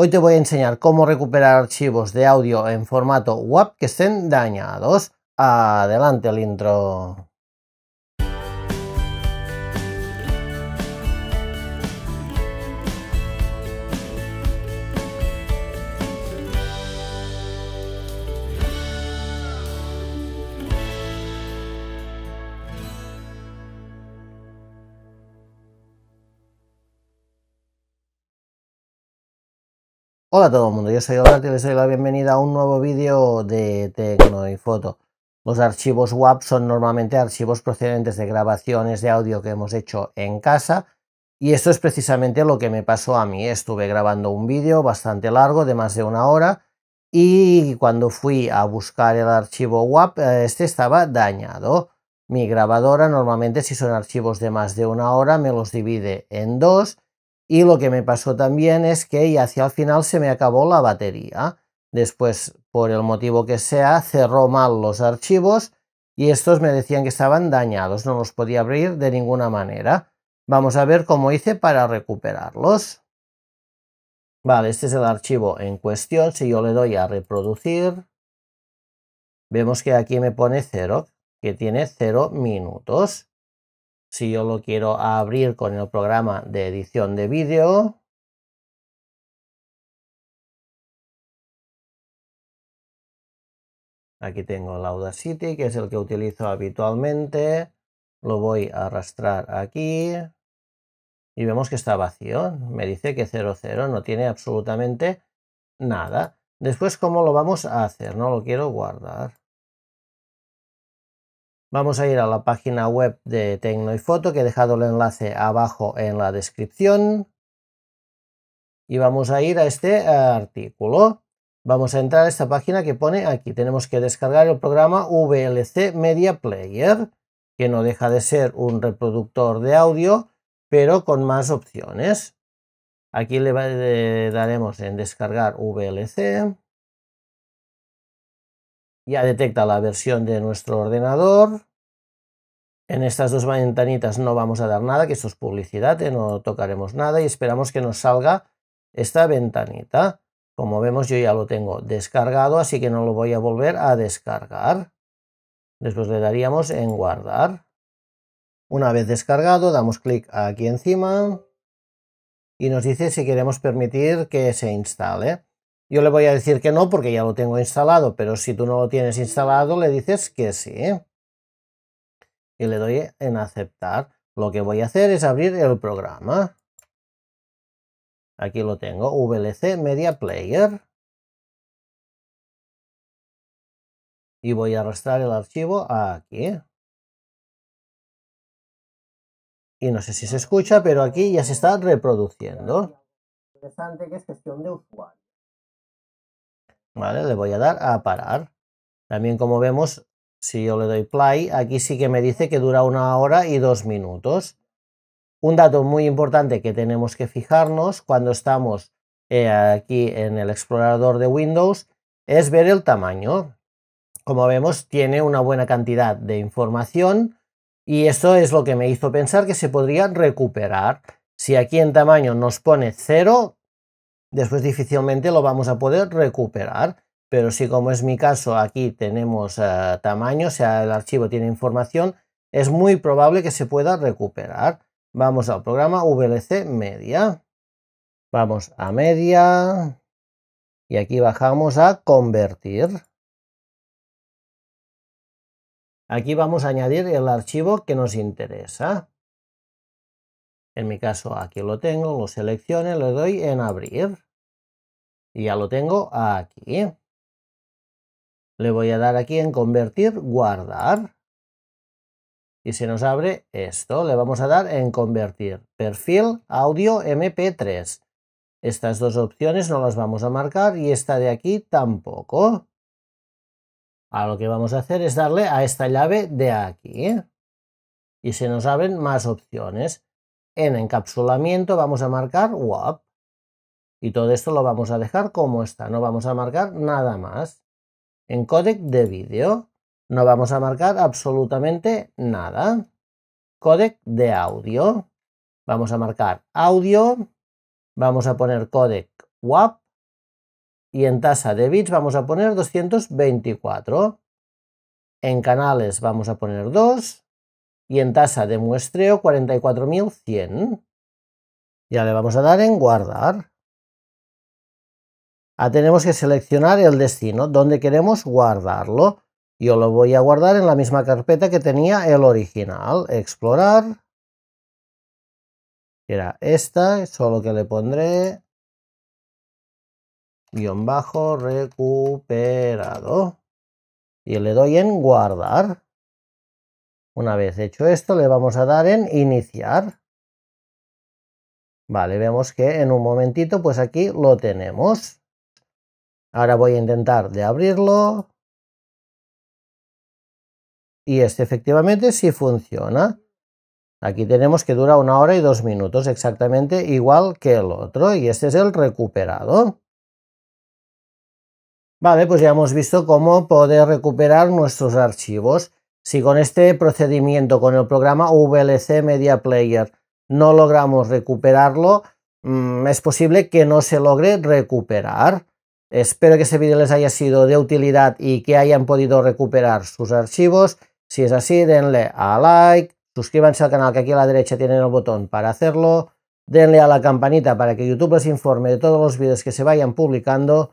Hoy te voy a enseñar cómo recuperar archivos de audio en formato WAP que estén dañados. Adelante el intro. Hola a todo el mundo, yo soy laura y les doy la bienvenida a un nuevo vídeo de Tecno y Foto. Los archivos WAP son normalmente archivos procedentes de grabaciones de audio que hemos hecho en casa y esto es precisamente lo que me pasó a mí. Estuve grabando un vídeo bastante largo de más de una hora y cuando fui a buscar el archivo WAP eh, este estaba dañado. Mi grabadora normalmente si son archivos de más de una hora me los divide en dos y lo que me pasó también es que hacia el final se me acabó la batería. Después, por el motivo que sea, cerró mal los archivos y estos me decían que estaban dañados, no los podía abrir de ninguna manera. Vamos a ver cómo hice para recuperarlos. Vale, este es el archivo en cuestión. Si yo le doy a reproducir, vemos que aquí me pone 0, que tiene 0 minutos si yo lo quiero abrir con el programa de edición de vídeo, aquí tengo el Audacity, que es el que utilizo habitualmente, lo voy a arrastrar aquí y vemos que está vacío, me dice que 00 no tiene absolutamente nada. Después, ¿cómo lo vamos a hacer? No lo quiero guardar. Vamos a ir a la página web de Tecno y Foto, que he dejado el enlace abajo en la descripción. Y vamos a ir a este artículo. Vamos a entrar a esta página que pone aquí. Tenemos que descargar el programa VLC Media Player, que no deja de ser un reproductor de audio, pero con más opciones. Aquí le daremos en descargar VLC ya detecta la versión de nuestro ordenador. En estas dos ventanitas no vamos a dar nada, que esto es publicidad, ¿eh? no tocaremos nada y esperamos que nos salga esta ventanita. Como vemos yo ya lo tengo descargado, así que no lo voy a volver a descargar. Después le daríamos en guardar. Una vez descargado, damos clic aquí encima y nos dice si queremos permitir que se instale. Yo le voy a decir que no porque ya lo tengo instalado, pero si tú no lo tienes instalado, le dices que sí. Y le doy en aceptar. Lo que voy a hacer es abrir el programa. Aquí lo tengo, VLC Media Player. Y voy a arrastrar el archivo aquí. Y no sé si se escucha, pero aquí ya se está reproduciendo. Interesante que es gestión de usuario. Le voy a dar a parar. También como vemos, si yo le doy play, aquí sí que me dice que dura una hora y dos minutos. Un dato muy importante que tenemos que fijarnos cuando estamos eh, aquí en el explorador de Windows es ver el tamaño. Como vemos, tiene una buena cantidad de información y esto es lo que me hizo pensar que se podría recuperar. Si aquí en tamaño nos pone 0, después difícilmente lo vamos a poder recuperar. Pero si como es mi caso, aquí tenemos eh, tamaño, o sea, el archivo tiene información, es muy probable que se pueda recuperar. Vamos al programa VLC Media. Vamos a Media. Y aquí bajamos a Convertir. Aquí vamos a añadir el archivo que nos interesa. En mi caso aquí lo tengo, lo selecciono, le doy en abrir. Y ya lo tengo aquí. Le voy a dar aquí en convertir, guardar. Y se nos abre esto. Le vamos a dar en convertir. Perfil, audio, MP3. Estas dos opciones no las vamos a marcar y esta de aquí tampoco. A lo que vamos a hacer es darle a esta llave de aquí. Y se nos abren más opciones. En encapsulamiento vamos a marcar WAP. Y todo esto lo vamos a dejar como está, no vamos a marcar nada más. En codec de vídeo no vamos a marcar absolutamente nada. Codec de audio. Vamos a marcar audio, vamos a poner codec WAP y en tasa de bits vamos a poner 224. En canales vamos a poner 2 y en tasa de muestreo 44.100. Ya le vamos a dar en guardar. Ah, tenemos que seleccionar el destino donde queremos guardarlo. Yo lo voy a guardar en la misma carpeta que tenía el original. Explorar. Era esta, solo que le pondré guión bajo recuperado. Y le doy en guardar. Una vez hecho esto, le vamos a dar en iniciar. Vale, vemos que en un momentito, pues aquí lo tenemos. Ahora voy a intentar de abrirlo. Y este efectivamente sí funciona. Aquí tenemos que dura una hora y dos minutos, exactamente igual que el otro. Y este es el recuperado. Vale, pues ya hemos visto cómo poder recuperar nuestros archivos. Si con este procedimiento, con el programa VLC Media Player, no logramos recuperarlo, mm, es posible que no se logre recuperar. Espero que ese vídeo les haya sido de utilidad y que hayan podido recuperar sus archivos. Si es así, denle a like, suscríbanse al canal que aquí a la derecha tienen el botón para hacerlo, denle a la campanita para que YouTube les informe de todos los vídeos que se vayan publicando